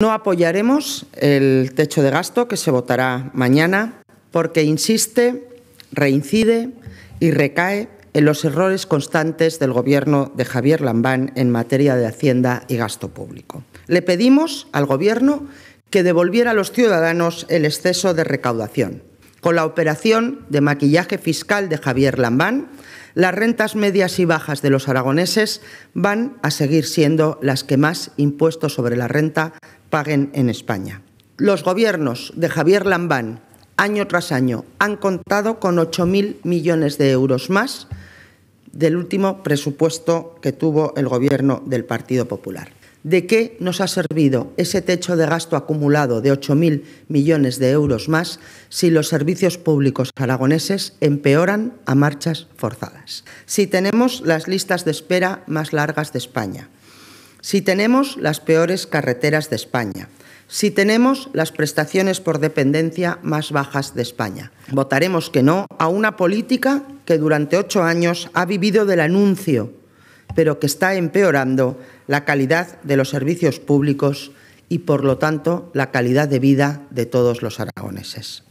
No apoyaremos el techo de gasto que se votará mañana porque insiste, reincide y recae en los errores constantes del Gobierno de Javier Lambán en materia de Hacienda y gasto público. Le pedimos al Gobierno que devolviera a los ciudadanos el exceso de recaudación. Con la operación de maquillaje fiscal de Javier Lambán, las rentas medias y bajas de los aragoneses van a seguir siendo las que más impuestos sobre la renta paguen en España. Los gobiernos de Javier Lambán, año tras año, han contado con 8.000 millones de euros más del último presupuesto que tuvo el gobierno del Partido Popular. ¿De qué nos ha servido ese techo de gasto acumulado de 8.000 millones de euros más si los servicios públicos aragoneses empeoran a marchas forzadas? Si tenemos las listas de espera más largas de España, si tenemos las peores carreteras de España, si tenemos las prestaciones por dependencia más bajas de España. Votaremos que no a una política que durante ocho años ha vivido del anuncio, pero que está empeorando la calidad de los servicios públicos y, por lo tanto, la calidad de vida de todos los aragoneses.